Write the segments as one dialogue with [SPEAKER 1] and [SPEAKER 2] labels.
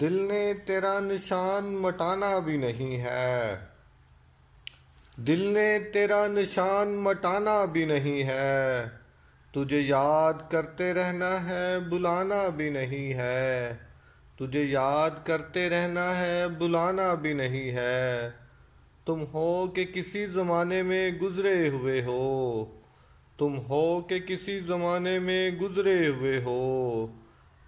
[SPEAKER 1] दिल ने तेरा निशान मटाना भी नहीं है दिल ने तेरा निशान मटाना भी नहीं है तुझे याद करते रहना है बुलाना भी नहीं है तुझे याद करते रहना है बुलाना भी नहीं है तुम हो के किसी ज़माने में गुज़रे हुए हो तुम हो के किसी ज़माने में गुज़रे हुए हो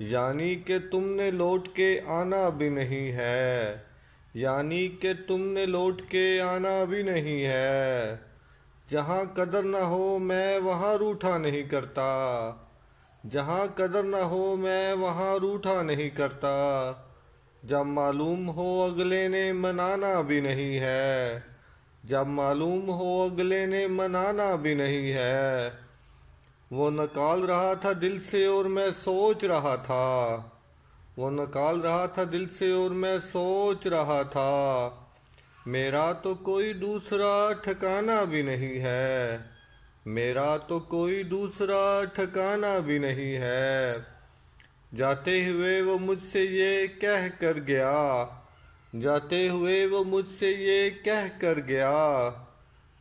[SPEAKER 1] यानी कि तुमने लौट के आना भी नहीं है यानी कि तुमने लौट के आना भी नहीं है जहाँ कदर ना हो मैं वहाँ रूठा नहीं करता जहाँ कदर ना हो मैं वहाँ रूठा नहीं करता जब मालूम हो अगले ने मनाना भी नहीं है जब मालूम हो अगले ने मनाना भी नहीं है वो नकाल रहा था दिल से और मैं सोच रहा था वो नकाल रहा था दिल से और मैं सोच रहा था मेरा तो कोई दूसरा ठिकाना भी नहीं है मेरा तो कोई दूसरा ठिकाना भी नहीं है जाते हुए वो मुझसे ये कह कर गया जाते हुए वो मुझसे ये कह कर गया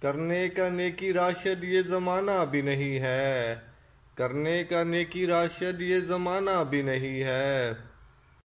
[SPEAKER 1] करने का नेकी राशद ये ज़माना भी नहीं है करने का नेकी राशद ये ज़माना भी नहीं है